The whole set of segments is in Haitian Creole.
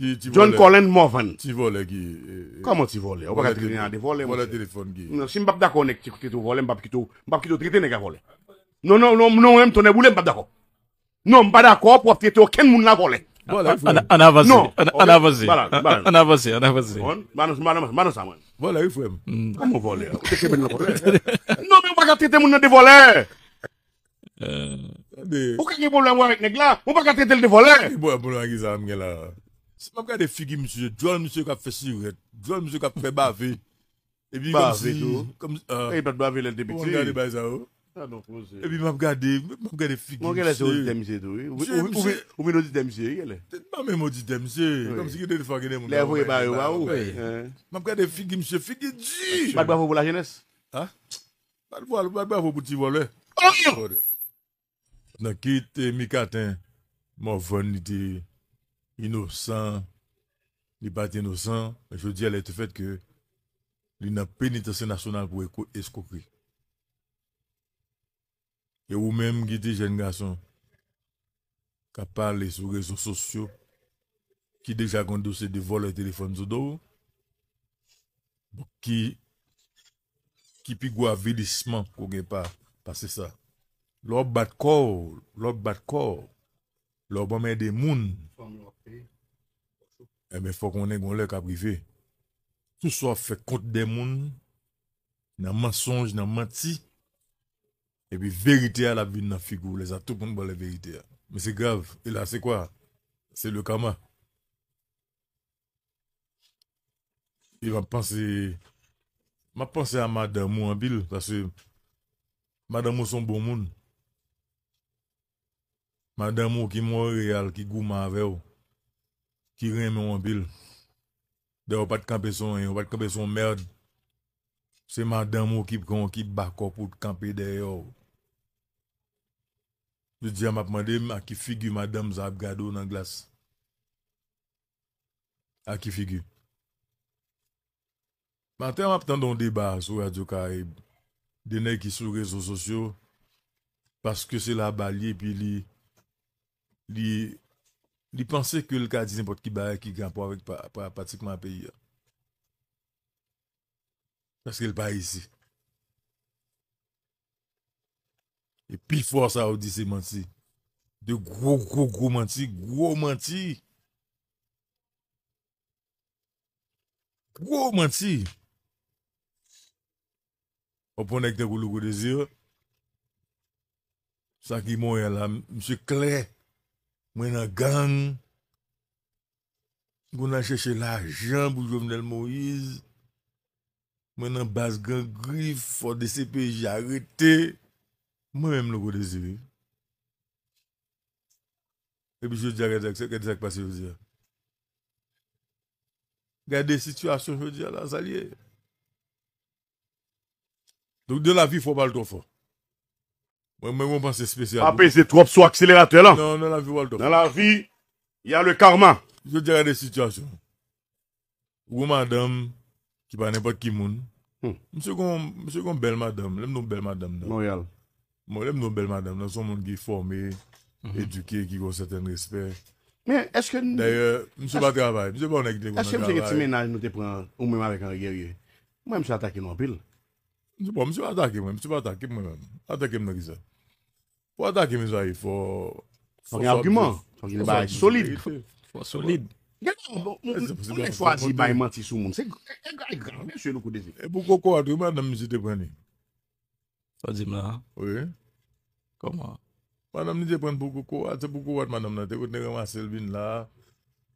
John Colin Movan. Ti vole ki. Kamo e, e. ti vole? Ou baka tri yon a di vole monsen? Vole telefon ki. Non, si mbap dakone kik tri tou vole mbap ki tou tri ten e ga vole? Non non mnom non, mnom mton e bwole mbap dakon. Non mbada kwa ou pou ap tri tri ou ken moun la vole? Vole. An avasi. Non. An avasi. An avasi. An avasi. Banos manon manos. Vole yon fwem. Mwam mwole. Non mwen baka tri ten moun euh. la di vole. Ou kage moun la mwan rek negla? Mwen baka tri ten li di vole? Mwen mwen mwen Mw ap gade figi msye, dron msye kap fesi ou het, dron msye kap pe bave. Bave to? E bi mw ap gade figi msye. Mw ap gade figi msye. Mw ap gade figi msye. Mw ap gade figi msye, figi di. Mw ap gade figi msye. Ha? Mw ap gade figi msye. Aki yo! Naki te mikaten, mwen vwenni te... inosan, li pati inosan, men jw di alet fe fet ke li nan penitansyen nasyonal pou ekou eskokri. E wou menm gite jen gason ka pali sou rezon sosyo ki deja kondose di vol le telefon zodo ki ki pi gwa vilisman kou gen pa pase sa. Lop bat kol, lop bat kol, Lò ba mè de moun, e mè fò konè goun lè ka privè. Tousò fè kont de moun, nan masonj, nan mati, epi verite a la bin nan figou, lè zato ponk ban le verite a. Mè se grav, e la se kwa? Se lè kama. I e va panse, ma panse a madan mou an bil, tasè madan mou son bon moun. Madame ou ki Moréal, ki Goumanve ou, ki Rémy Ombil, de ou pati kampe son yon, ou pati kampe son merd, se Madame ou ki kon ki bako pou te kampe de yon. Je diya map mande, a ki figi Madame Zabgado nan glas. A ki figi. Matè map tanda ou deba sou Adjouka e, dene ki sou reso sosyo, paske se la balye pi li, Li, li panse ke l ka dizen pot ki baye ki gyan po avik patikman peyi ya. Paske l baye isi. E pi fòr sa ou di se manti. De gwo, gwo, gwo manti, gwo manti. Gwo manti. Opon ek te koulou kou de zi ya. San ki moun yal la, msye kley. Mwen an gang, goun an chèche la jamb ou jòvnel Moïse, mwen an bas gang grif, fò de sepe jarete, mwen em lò gò de sepe. E bi jò jarete ak se kèdè sak pa se yò zè. Gè de situasyon jò zè la salye. Dòk de la vi fò bal to fò. Mwen mwen panse spesyal. Ape se trop sou akseleratel an. Non, nan la vi waltop. Nan la vi, yalwe karma. Jou djerè de sityasyon. Ou madam, ki panen pa ki moun. Mwen hmm. se kon bel madam, lèm nou bel madam nan. Mwen lèm nou bel madam nan, son moun ki forme, eduke, ki kon sèten respect. Mwen, eske... Dèye, mwen se pa travay, mwen se pa onè gite kon travay. Eske mwen se gen ti menaj nou te pran, ou mwen mwen rekan gyerye. Mwen mwen se atake Nwapil. msi mwa takim we mse mwa takim me menm, takim nou kise mwa takim mwen so a yi fo Soge akim an? Soge akim an? Solid? Fo solid? Gè ton? Ou lè fwa zi bay mati sou moun? Sè gè gè, gè sè lò kou de zi? E pou kou kou atou, man nan mizite pweni? Swa zim la? Ou e? Kou man? Man nan mize pweni pou kou kou atou, pou kou atou man nan mizite pweni Ate kout ne kou an selvin la Ha?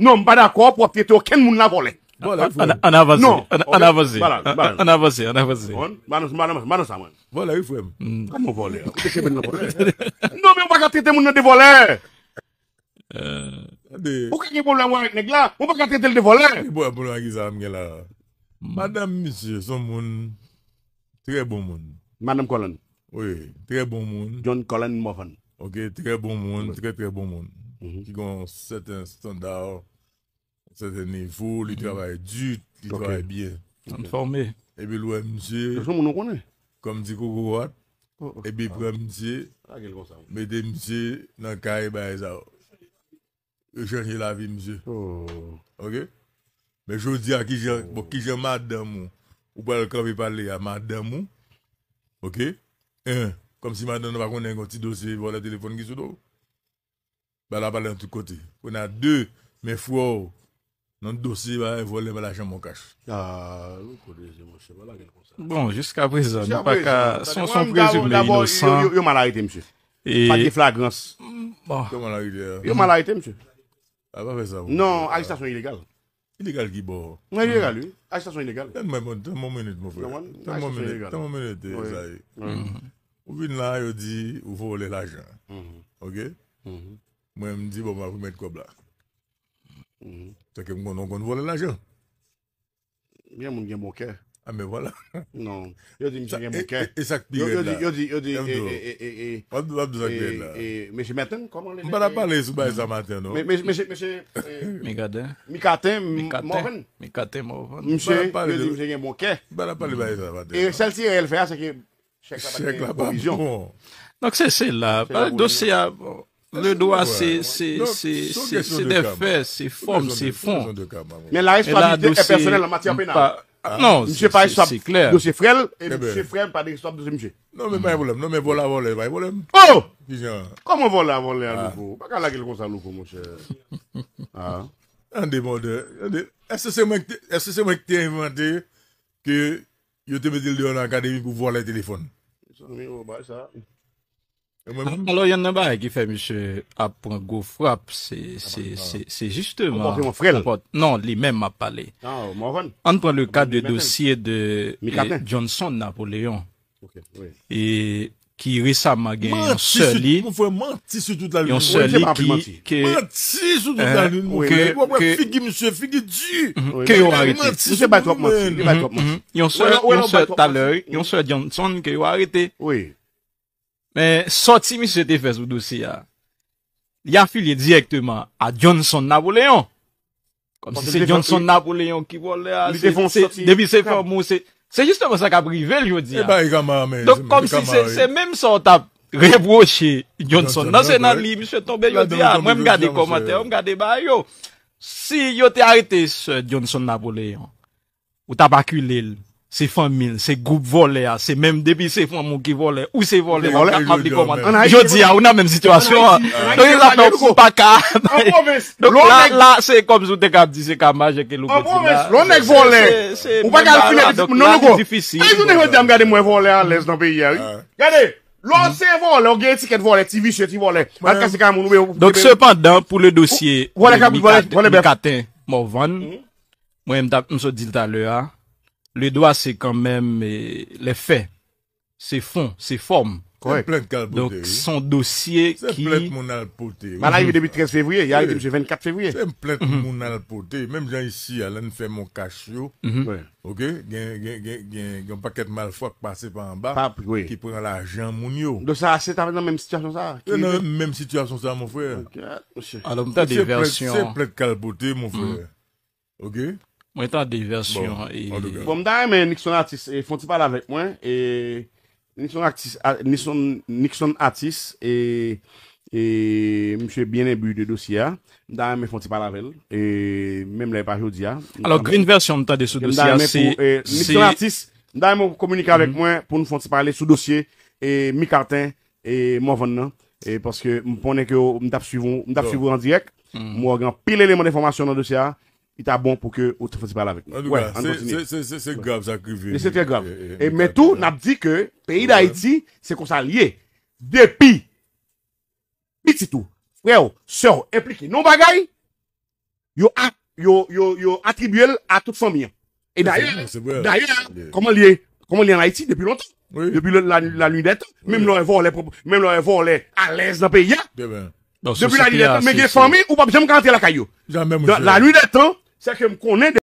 Non, mbada kwa ou potete ou ken moun la vole. Vole, bon, ifwe. An avasi. Non. An avasi. An avasi. Manous, manous, manous amman. Vole, ifwe. An bon, moun bon, mm. vole. Non, mwen baka tete moun la devole. Mwen baka tete l devole. Mwen baka tete l devole. Mwen baka tete l devole. Madame, monsieur, son moun, tre bon moun. Madame Colin. Oui, tre bon moun. John Colin Mofan. Ok, tre bon moun, tre pre bon moun. Ki mhm. kon seten standout. Se te ni foule, li travaye dut, li travaye byen. San fome. Ebe lwè msè. Joun moun nou konè. Kom di koukou wad. Ebe prè msè. A gen konsam. Mè de msè nan kaye baye zao. E chanje la vi msè. Ok. Mè chou di a ki jen madè moun. Ou pwè lè klopi pwale a madè moun. Ok. En, kom si madè nou pa konè yon ti dosye, wò lè telefon ki soudo. Bè la pwale yon ti kote. Pwè nan dè, mè fwo ou. Noun dosi va e vole la jen moun kache. Bon, jusqu'a prezant. Sonson prezant, mè inosant. Yon malayte, msè. Fak de flagrans. Yon malayte, msè. Non, agistasyon ilegal. Ilegal ki bo. Agistasyon ilegal. Ten moun menit, moun prezant. Ten moun menit. Ou vin la, ou di, ou vole la jen. Ok? Mwen di, mwen mèd kwa blak. Seke mhm. moun an kon nou vole la jen Mwen moun gen mokè A ah, men vwala non. E, e-, e sakpire la E mwen moun Mwen moun Mwen moun Mwen moun Mwen moun Mwen e- moun Mwen moun Mwen moun Le do a se defè, se fòm, se fòm. Men la responsabilite e personèl a mati apenal. Ah. Non, se si klèr. Mse Frel, mse Frel pa dekistop mse Mche. Non men pa y vòlem, non men vòlem, pa y vòlem. Oh! Koman vòlem, vòlem anoukou? Bakal la kil kons anoukou monshe? An de mòdè, an de... Ese se mèk te inventè ke yo te metil diyon akademik ou vòlem telefon? Mè yon ba, sa... Alors yon nan barè ki fè M. A. Goufrap, ah, bon, bon. c'est justement... M. A. Goufrap? Non, li men m'a pale. Non, m'a ven? Antre le kade dosye de Johnson Napoléon, ki resa magè yon soli... Manti sou tout la lune! Yon soli ki... Manti sou tout la lune! Yon mwen figi M. figi du! Ke yon arete? M. A. Goufrap mwen! Yon soli talè, yon soli Johnson ke yon arete? Oui. Oui. Mais sorti monsieur te fait ce dossier ah. Il a filé directement à Johnson Napoléon. Comme si c'est Johnson Napoléon qui volait ah, à depuis c'est c'est c'est justement ça qui a privé le jeudi. Eh ben, Donc, comme si c'est, c'est même ça, on t'a reproché, Johnson. Non, c'est dans le monsieur tombé, je dis, ah, moi, je garde les commentaires, je garde les yo. Si, yo t'es arrêté, ce Johnson Napoléon, ou t'as pas culé, Se fan mil, se goup vole ya Se menm debi se fan moun ki vole Ou se vole Jodi ya, ou nan menm situasyon La se kom zoute kap di se kamaj Lonek vole Ou pak al finelitik moun Lonek vole Lonek vole Lonek vole Lonek vole Lonek vole Lonek vole Lonek vole le droit, c'est quand même les faits, c'est fonds, ses formes. Donc, son dossier qui... C'est plainte mon alpoté. Il est depuis 13 février, il arrive depuis 24 février. C'est plainte mhm. mon alpoté. Même j'ai ici, Alain fait mon cachot. Mhm. Ok? Il un paquet de malfois qui par en bas. Qui prend l'argent mon yo. Donc, ça, c'est dans la même situation ça? Euh, même situation ça, mon frère. Alors, t'as des versions... C'est plainte calpoté, mon mhm. frère. Ok? Mwen ta de versyon. Bon, e- bon mwen da yon men Nikson Atis. E, fon ti pale avek mwen. E, Nikson Atis mwen se bien ebu de dosye. Mwen da yon men fon ti pale avek. Mwen mwen le pa yon diya. Alors, kwen versyon mwen ta de sou dosye. Nikson Atis, mwen da yon mwen komunika avek mhm. mwen pou mwen fon ti pale sou dosye. Mi kartan, mwen ven nan. Pwoske mwen ponen ki yo mwen tap suivon mwen tap bon. suivon mhm. an direk. Mwen wagan pil eleman de fomasyon an dosye a. il t'a bon pour que autre fasse parler avec nous. Ouais, c'est grave, ça C'est très grave. Et, mais tout, n'a hein. dit que pays d'Haïti, c'est qu'on lié Depuis, petit tout, frère, sœur, impliqué, non bagaille, yo, yo, attribué à toute famille. Et d'ailleurs, d'ailleurs, comment lié, comment lié en Haïti depuis longtemps? Depuis la, la nuit d'être, même leur volé, même leur à l'aise dans le pays. Hein? Depuis la nuit d'être, mais des familles ou pas, j'aime quand la caillou. La nuit d'être, c'est que je connais